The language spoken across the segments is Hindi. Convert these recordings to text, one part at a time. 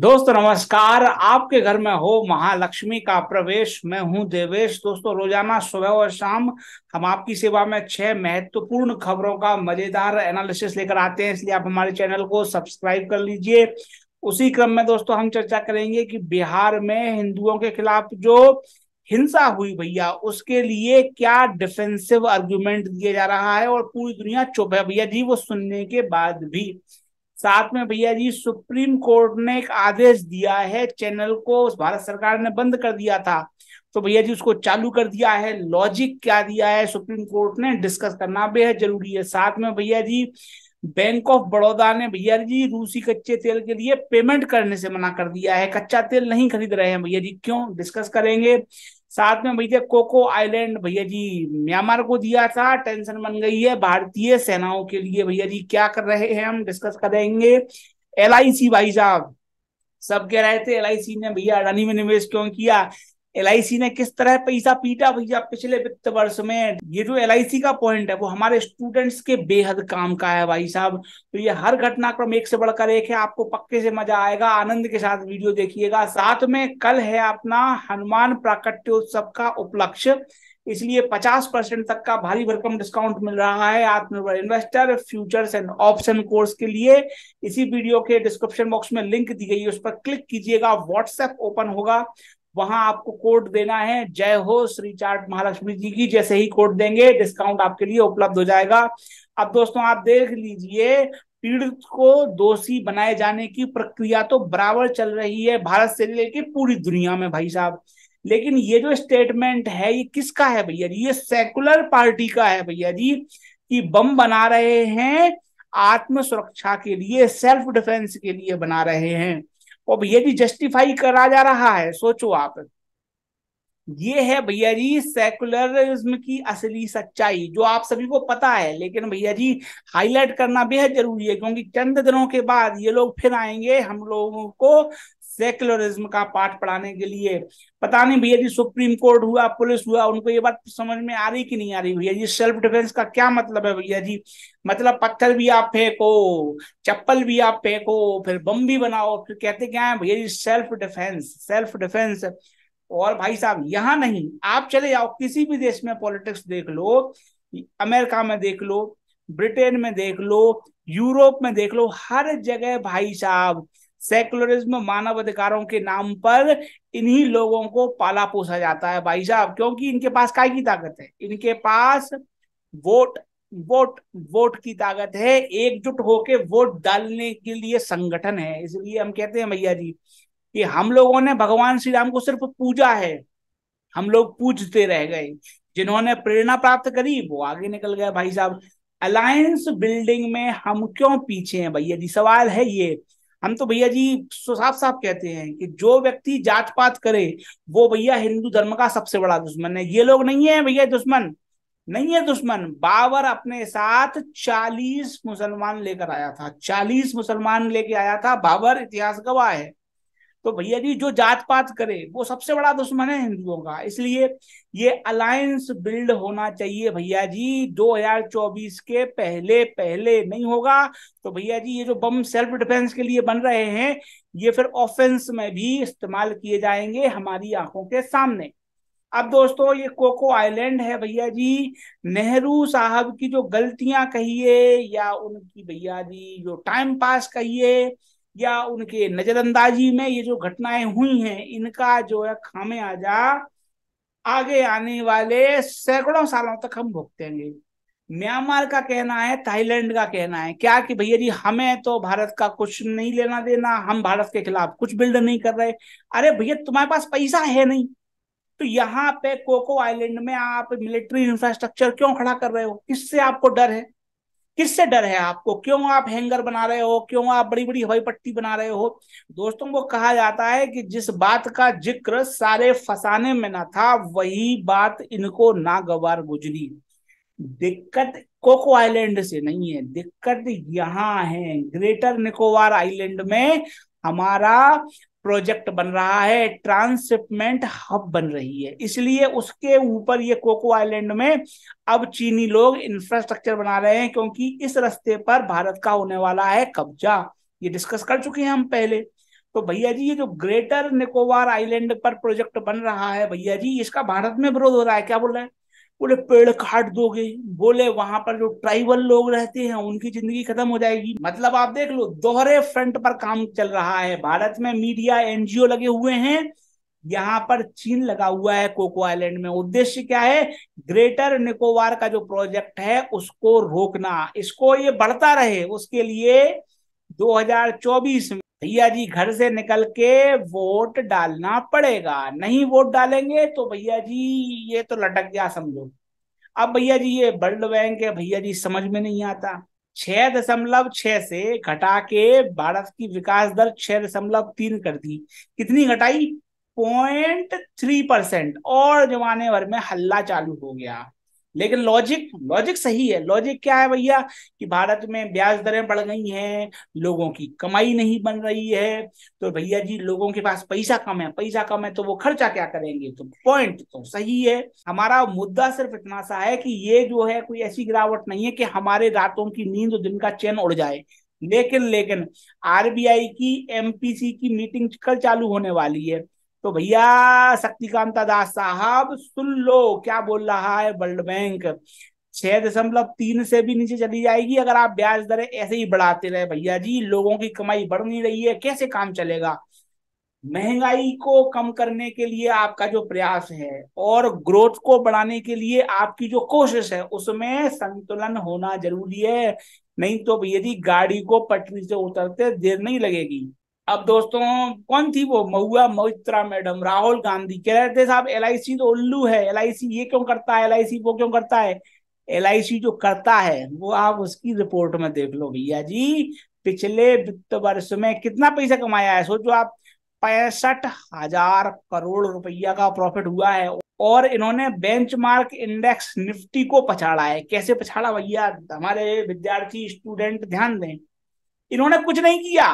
दोस्तों नमस्कार आपके घर में हो महालक्ष्मी का प्रवेश मैं हूं देवेश दोस्तों रोजाना सुबह और शाम हम आपकी सेवा में छह महत्वपूर्ण खबरों का मजेदार एनालिसिस लेकर आते हैं इसलिए आप हमारे चैनल को सब्सक्राइब कर लीजिए उसी क्रम में दोस्तों हम चर्चा करेंगे कि बिहार में हिंदुओं के खिलाफ जो हिंसा हुई भैया उसके लिए क्या डिफेंसिव आर्ग्यूमेंट दिया जा रहा है और पूरी दुनिया चुप है भैया जी वो सुनने के बाद भी साथ में भैया जी सुप्रीम कोर्ट ने एक आदेश दिया है चैनल को भारत सरकार ने बंद कर दिया था तो भैया जी उसको चालू कर दिया है लॉजिक क्या दिया है सुप्रीम कोर्ट ने डिस्कस करना बेहद जरूरी है साथ में भैया जी बैंक ऑफ बड़ौदा ने भैया जी रूसी कच्चे तेल के लिए पेमेंट करने से मना कर दिया है कच्चा तेल नहीं खरीद रहे हैं भैया जी क्यों डिस्कस करेंगे साथ में भैया कोको आइलैंड भैया जी म्यांमार को दिया था टेंशन बन गई है भारतीय सेनाओं के लिए भैया जी क्या कर रहे हैं हम डिस्कस करेंगे एल आई सी भाई साहब सब कह रहे थे एल ने भैया अडानी में निवेश क्यों किया एल ने किस तरह पैसा पीटा भैया पिछले वित्त वर्ष में ये जो एल का पॉइंट है वो हमारे स्टूडेंट्स के बेहद काम का है भाई साहब तो ये हर घटनाक्रम एक से बढ़कर एक है आपको पक्के से मजा आएगा आनंद के साथ वीडियो देखिएगा साथ में कल है अपना हनुमान प्राकट्योत्सव का उपलक्ष्य इसलिए 50 परसेंट तक का भारी भरकम डिस्काउंट मिल रहा है आत्मनिर्भर investor futures and option course के लिए इसी वीडियो के डिस्क्रिप्शन बॉक्स में लिंक दी गई है उस पर क्लिक कीजिएगा व्हाट्सएप ओपन होगा वहां आपको कोड देना है जय हो श्री चार्ट महालक्ष्मी जी की जैसे ही कोड देंगे डिस्काउंट आपके लिए उपलब्ध हो जाएगा अब दोस्तों आप देख लीजिए पीड़ित को दोषी बनाए जाने की प्रक्रिया तो बराबर चल रही है भारत से लेके पूरी दुनिया में भाई साहब लेकिन ये जो स्टेटमेंट है ये किसका है भैया जी ये सेकुलर पार्टी का है भैया जी कि बम बना रहे हैं आत्म सुरक्षा के लिए सेल्फ डिफेंस के लिए बना रहे हैं और ये भी जस्टिफाई करा जा रहा है सोचो आप ये है भैया जी सेकुलरिज्म की असली सच्चाई जो आप सभी को पता है लेकिन भैया जी हाईलाइट करना बेहद जरूरी है क्योंकि चंद दिनों के बाद ये लोग फिर आएंगे हम लोगों को सेक्युलरिज्म का पाठ पढ़ाने के लिए पता नहीं भैया जी सुप्रीम कोर्ट हुआ पुलिस हुआ उनको ये बात समझ में आ रही कि नहीं आ रही भैया जी सेल्फ डिफेंस का क्या मतलब है भैया जी मतलब पत्थर भी आप फेंको चप्पल भी आप फेंको फिर बम भी बनाओ फिर कहते क्या है भैया जी सेल्फ डिफेंस सेल्फ डिफेंस और भाई साहब यहाँ नहीं आप चले जाओ किसी भी देश में पॉलिटिक्स देख लो अमेरिका में देख लो ब्रिटेन में देख लो यूरोप में देख लो हर जगह भाई साहब सेकुलरिज्म मानव अधिकारों के नाम पर इन्हीं लोगों को पाला पोसा जाता है भाई साहब क्योंकि इनके पास काय की ताकत है इनके पास वोट वोट वोट की ताकत है एकजुट होके वोट डालने के लिए संगठन है इसलिए हम कहते हैं भैया जी कि हम लोगों ने भगवान श्री राम को सिर्फ पूजा है हम लोग पूजते रह गए जिन्होंने प्रेरणा प्राप्त करी वो आगे निकल गए भाई साहब अलायंस बिल्डिंग में हम क्यों पीछे हैं भैया जी सवाल है ये हम तो भैया जी साफ साफ कहते हैं कि जो व्यक्ति जात पात करे वो भैया हिंदू धर्म का सबसे बड़ा दुश्मन है ये लोग नहीं है भैया दुश्मन नहीं है दुश्मन बाबर अपने साथ चालीस मुसलमान लेकर आया था चालीस मुसलमान लेके आया था बाबर इतिहास गवाह है तो भैया जी जो जात पात करे वो सबसे बड़ा दुश्मन है हिंदुओं का इसलिए ये अलायंस बिल्ड होना चाहिए भैया जी 2024 के पहले पहले नहीं होगा तो भैया जी ये जो बम सेल्फ डिफेंस के लिए बन रहे हैं ये फिर ऑफेंस में भी इस्तेमाल किए जाएंगे हमारी आंखों के सामने अब दोस्तों ये कोको आइलैंड है भैया जी नेहरू साहब की जो गलतियां कहिए या उनकी भैया जी जो टाइम पास कहिए या उनके नजरअंदाजी में ये जो घटनाएं हुई हैं इनका जो है खामे आजा आगे आने वाले सैकड़ों सालों तक हम भुगतेंगे म्यांमार का कहना है थाईलैंड का कहना है क्या कि भैया जी हमें तो भारत का कुछ नहीं लेना देना हम भारत के खिलाफ कुछ बिल्ड नहीं कर रहे अरे भैया तुम्हारे पास पैसा है नहीं तो यहाँ पे कोको आइलैंड में आप मिलिट्री इंफ्रास्ट्रक्चर क्यों खड़ा कर रहे हो किससे आपको डर है किससे डर है आपको क्यों आप हैंगर बना रहे हो क्यों आप बड़ी बड़ी हवाई पट्टी बना रहे हो दोस्तों को कहा जाता है कि जिस बात का जिक्र सारे फसाने में ना था वही बात इनको नागवार गुजरी दिक्कत कोको आइलैंड से नहीं है दिक्कत यहाँ है ग्रेटर निकोबार आइलैंड में हमारा प्रोजेक्ट बन रहा है ट्रांसशिपमेंट हब बन रही है इसलिए उसके ऊपर ये कोको आइलैंड में अब चीनी लोग इंफ्रास्ट्रक्चर बना रहे हैं क्योंकि इस रास्ते पर भारत का होने वाला है कब्जा ये डिस्कस कर चुके हैं हम पहले तो भैया जी ये जो ग्रेटर निकोबार आइलैंड पर प्रोजेक्ट बन रहा है भैया जी इसका भारत में विरोध हो रहा है क्या बोल रहे हैं बोले पेड़ काट दोगे बोले वहां पर जो ट्राइबल लोग रहते हैं उनकी जिंदगी खत्म हो जाएगी मतलब आप देख लो दोहरे फ्रंट पर काम चल रहा है भारत में मीडिया एनजीओ लगे हुए हैं यहाँ पर चीन लगा हुआ है कोको आइलैंड में उद्देश्य क्या है ग्रेटर निकोबार का जो प्रोजेक्ट है उसको रोकना इसको ये बढ़ता रहे उसके लिए 2024 में भैया जी घर से निकल के वोट डालना पड़ेगा नहीं वोट डालेंगे तो भैया जी ये तो लटक गया समझो अब भैया जी ये वर्ल्ड बैंक है भैया जी समझ में नहीं आता छह दशमलव छह से घटा के भारत की विकास दर छह दशमलव तीन कर दी कितनी घटाई पॉइंट थ्री परसेंट और जमाने भर में हल्ला चालू हो गया लेकिन लॉजिक लॉजिक सही है लॉजिक क्या है भैया कि भारत में ब्याज दरें बढ़ गई हैं लोगों की कमाई नहीं बन रही है तो भैया जी लोगों के पास पैसा कम है पैसा कम है तो वो खर्चा क्या करेंगे तो पॉइंट तो सही है हमारा मुद्दा सिर्फ इतना सा है कि ये जो है कोई ऐसी गिरावट नहीं है कि हमारे रातों की नींद दिन का चैन उड़ जाए लेकिन लेकिन आरबीआई की एमपीसी की मीटिंग कल चालू होने वाली है तो भैया शक्तिकांता दास साहब सुन लो क्या बोल रहा है वर्ल्ड बैंक छह दशमलव तीन से भी नीचे चली जाएगी अगर आप ब्याज दरें ऐसे ही बढ़ाते रहे भैया जी लोगों की कमाई बढ़ नहीं रही है कैसे काम चलेगा महंगाई को कम करने के लिए आपका जो प्रयास है और ग्रोथ को बढ़ाने के लिए आपकी जो कोशिश है उसमें संतुलन होना जरूरी है नहीं तो भैया जी गाड़ी को पटरी से उतरते देर नहीं लगेगी अब दोस्तों कौन थी वो महुआ मोहित्रा मैडम राहुल गांधी कह रहे थे साहब एल तो उल्लू है एल ये क्यों करता है एल वो क्यों करता है एल जो करता है वो आप उसकी रिपोर्ट में देख लो भैया जी पिछले वित्त वर्ष में कितना पैसा कमाया है सोचो आप पैंसठ हजार करोड़ रुपया का प्रॉफिट हुआ है और इन्होंने बेंचमार्क इंडेक्स निफ्टी को पछाड़ा है कैसे पछाड़ा भैया हमारे विद्यार्थी स्टूडेंट ध्यान दें इन्होंने कुछ नहीं किया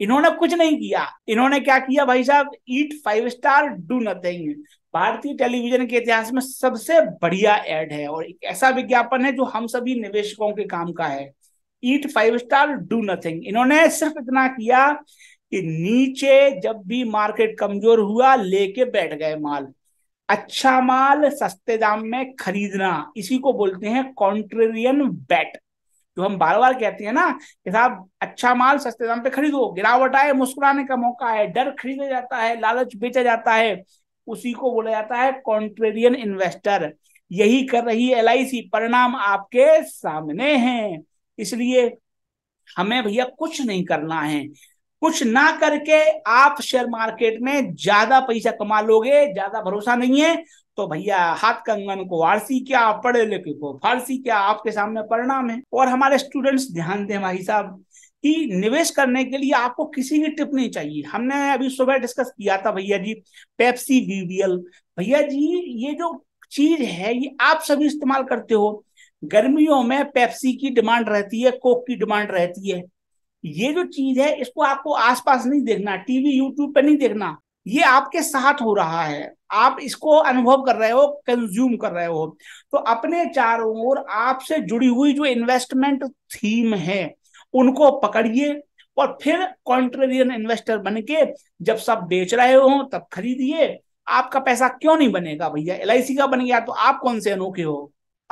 इन्होंने कुछ नहीं किया इन्होंने क्या किया भाई साहब eat five star do nothing भारतीय टेलीविजन के इतिहास में सबसे बढ़िया एड है और एक ऐसा विज्ञापन है जो हम सभी निवेशकों के काम का है eat five star do nothing इन्होंने सिर्फ इतना किया कि नीचे जब भी मार्केट कमजोर हुआ लेके बैठ गए माल अच्छा माल सस्ते दाम में खरीदना इसी को बोलते हैं कॉन्ट्रेरियन बैट जो हम बार बार कहते हैं ना कि साहब अच्छा माल सस्ते दाम पे खरीदो गिरावट आए मुस्कुराने का मौका है डर खरीदा जाता है लालच बेचा जाता है उसी को बोला जाता है कॉन्ट्रेरियन इन्वेस्टर यही कर रही है एल परिणाम आपके सामने हैं इसलिए हमें भैया कुछ नहीं करना है कुछ ना करके आप शेयर मार्केट में ज्यादा पैसा कमा लोगे ज्यादा भरोसा नहीं है तो भैया हाथ कंगन को आरसी क्या पढ़े लिखे को फारसी क्या आपके सामने परिणाम है और हमारे स्टूडेंट्स ध्यान दें भाई साहब कि निवेश करने के लिए आपको किसी की टिप नहीं चाहिए हमने अभी सुबह डिस्कस किया था भैया जी पेप्सी वीवीएल भैया जी ये जो चीज है ये आप सभी इस्तेमाल करते हो गर्मियों में पेप्सी की डिमांड रहती है कोक की डिमांड रहती है ये जो चीज है इसको आपको आसपास नहीं देखना टीवी यूट्यूब पर नहीं देखना ये आपके साथ हो रहा है आप इसको अनुभव कर रहे हो कंज्यूम कर रहे हो तो अपने चारों ओर आपसे जुड़ी हुई जो इन्वेस्टमेंट थीम है उनको पकड़िए और फिर कॉन्ट्रेरियन इन्वेस्टर बन के जब सब बेच रहे हो तब खरीदिए आपका पैसा क्यों नहीं बनेगा भैया एल का बन गया तो आप कौन से अनोखे हो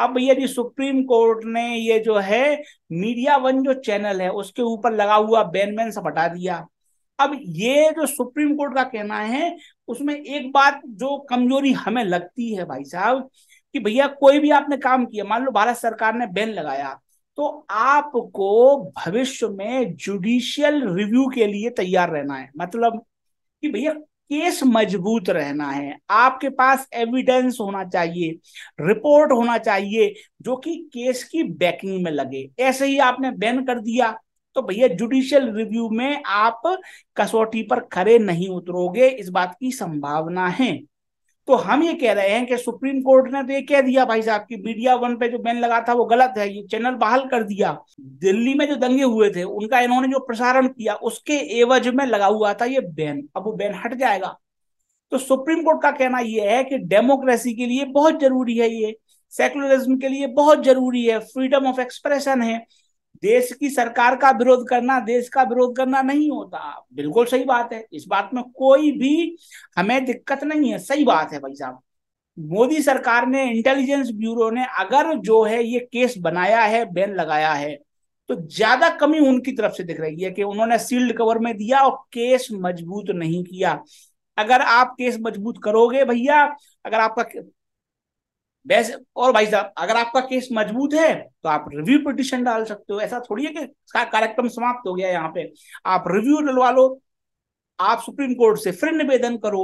अब यदि सुप्रीम कोर्ट ने ये जो है मीडिया वन जो चैनल है उसके ऊपर लगा हुआ बैन बैन सब हटा दिया अब ये जो सुप्रीम कोर्ट का कहना है उसमें एक बात जो कमजोरी हमें लगती है भाई साहब कि भैया कोई भी आपने काम किया मान लो भारत सरकार ने बैन लगाया तो आपको भविष्य में जुडिशियल रिव्यू के लिए तैयार रहना है मतलब कि भैया केस मजबूत रहना है आपके पास एविडेंस होना चाहिए रिपोर्ट होना चाहिए जो कि केस की बैकिंग में लगे ऐसे ही आपने बैन कर दिया तो भैया जुडिशियल रिव्यू में आप कसौटी पर खड़े नहीं उतरोगे इस बात की संभावना है तो हम ये कह रहे हैं कि सुप्रीम कोर्ट ने तो ये कह दिया भाई साहब की मीडिया वन पे जो बैन लगा था वो गलत है ये चैनल बहाल कर दिया दिल्ली में जो दंगे हुए थे उनका इन्होंने जो प्रसारण किया उसके एवज में लगा हुआ था ये बैन अब वो बैन हट जाएगा तो सुप्रीम कोर्ट का कहना यह है कि डेमोक्रेसी के लिए बहुत जरूरी है ये सेकुलरिज्म के लिए बहुत जरूरी है फ्रीडम ऑफ एक्सप्रेशन है देश की सरकार का विरोध करना देश का विरोध करना नहीं होता बिल्कुल सही बात है इस बात में कोई भी हमें दिक्कत नहीं है सही बात है भाई साहब मोदी सरकार ने इंटेलिजेंस ब्यूरो ने अगर जो है ये केस बनाया है बैन लगाया है तो ज्यादा कमी उनकी तरफ से दिख रही है कि उन्होंने सील्ड कवर में दिया और केस मजबूत नहीं किया अगर आप केस मजबूत करोगे भैया अगर आपका वैसे और भाई साहब अगर आपका केस मजबूत है तो आप रिव्यू पिटिशन डाल सकते हो ऐसा थोड़ी है कि इसका कार्यक्रम समाप्त हो गया यहाँ पे आप रिव्यू डलवा लो आप सुप्रीम कोर्ट से फिर निवेदन करो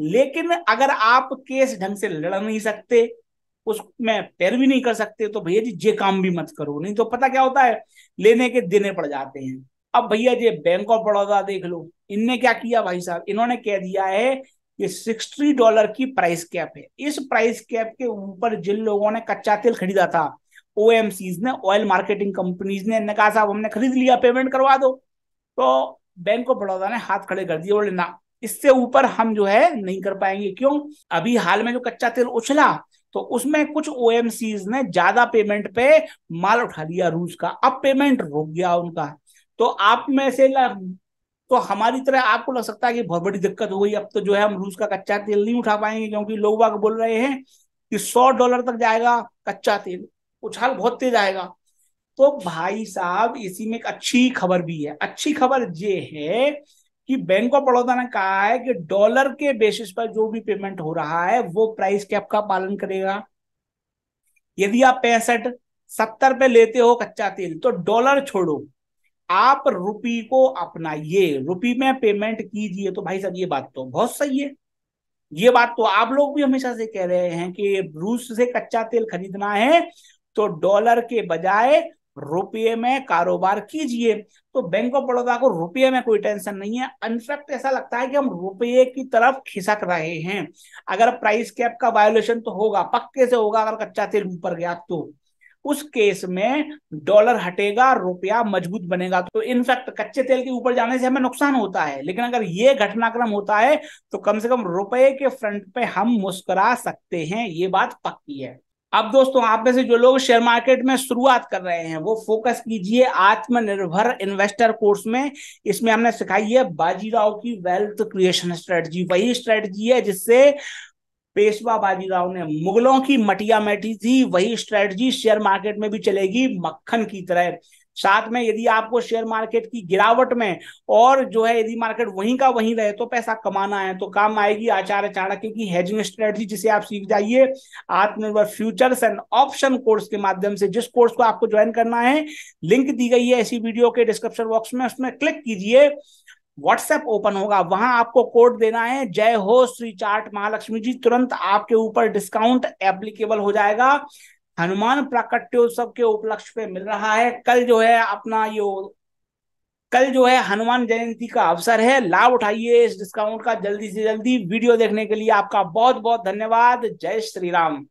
लेकिन अगर आप केस ढंग से लड़ नहीं सकते उसमें पैर भी नहीं कर सकते तो भैया जी ये काम भी मत करो नहीं तो पता क्या होता है लेने के देने पड़ जाते हैं अब भैया जी बैंक ऑफ बड़ौदा देख लो इनने क्या किया भाई साहब इन्होंने कह दिया है ये सिक्सटी डॉलर की प्राइस कैप है इस प्राइस कैप के ऊपर जिन लोगों ने कच्चा तेल खरीदा था ओ ने ऑयल मार्केटिंग कंपनीज ने, कहा साहब हमने खरीद लिया पेमेंट करवा दो तो बैंक ऑफ बड़ौदा ने हाथ खड़े कर दिए बोले ना इससे ऊपर हम जो है नहीं कर पाएंगे क्यों अभी हाल में जो कच्चा तेल उछला तो उसमें कुछ ओ ने ज्यादा पेमेंट पे माल उठा लिया रूस का अब पेमेंट रुक गया उनका तो आप में से तो हमारी तरह आपको लग सकता है कि बहुत बड़ी दिक्कत हो गई अब तो जो है हम रूस का कच्चा तेल नहीं उठा पाएंगे क्योंकि लोग बाग बोल रहे हैं कि सौ डॉलर तक जाएगा कच्चा तेल उछाल बहुत तेज आएगा तो भाई साहब इसी में एक अच्छी खबर भी है अच्छी खबर ये है कि बैंक ऑफ बड़ौदा ने कहा है कि डॉलर के बेसिस पर जो भी पेमेंट हो रहा है वो प्राइस कैप का पालन करेगा यदि आप पैंसठ सत्तर पे लेते हो कच्चा तेल तो डॉलर छोड़ो आप रुपी को अपनाइए रुपी में पेमेंट कीजिए तो भाई साहब ये बात तो बहुत सही है ये बात तो आप लोग भी हमेशा से कह रहे हैं कि रूस से कच्चा तेल खरीदना है तो डॉलर के बजाय रुपये में कारोबार कीजिए तो बैंक ऑफ बड़ौदा को रुपये में कोई टेंशन नहीं है इनफैक्ट ऐसा लगता है कि हम रुपये की तरफ खिसक रहे हैं अगर प्राइस कैप का वायोलेशन तो होगा पक्के से होगा अगर कच्चा तेल ऊपर गया तो उस केस में डॉलर हटेगा रुपया मजबूत बनेगा तो इनफैक्ट कच्चे तेल के ऊपर जाने से हमें नुकसान होता है लेकिन अगर ये घटनाक्रम होता है तो कम से कम रुपए के फ्रंट पे हम मुस्कुरा सकते हैं ये बात पक्की है अब दोस्तों आप में से जो लोग शेयर मार्केट में शुरुआत कर रहे हैं वो फोकस कीजिए आत्मनिर्भर इन्वेस्टर कोर्स में इसमें हमने सिखाई है बाजीराव की वेल्थ क्रिएशन स्ट्रेटजी वही स्ट्रेटजी है जिससे पेशवा बाजीराव ने मुगलों की मटिया मैटी थी वही स्ट्रेटजी शेयर मार्केट में भी चलेगी मक्खन की तरह साथ में यदि आपको शेयर मार्केट की गिरावट में और जो है यदि मार्केट वहीं का वहीं रहे तो पैसा कमाना है तो काम आएगी आचार्य चाणक्य की हेजिंग स्ट्रेटजी जिसे आप सीख जाइए आत्मनिर्भर फ्यूचर्स एंड ऑप्शन कोर्स के माध्यम से जिस कोर्स को आपको ज्वाइन करना है लिंक दी गई है इसी वीडियो के डिस्क्रिप्शन बॉक्स में उसमें क्लिक कीजिए व्हाट्सएप ओपन होगा वहां आपको कोड देना है जय हो श्री चार्ट महालक्ष्मी जी तुरंत आपके ऊपर डिस्काउंट एप्लीकेबल हो जाएगा हनुमान प्राकट्योत्सव के उपलक्ष्य पे मिल रहा है कल जो है अपना ये कल जो है हनुमान जयंती का अवसर है लाभ उठाइए इस डिस्काउंट का जल्दी से जल्दी वीडियो देखने के लिए आपका बहुत बहुत धन्यवाद जय श्री राम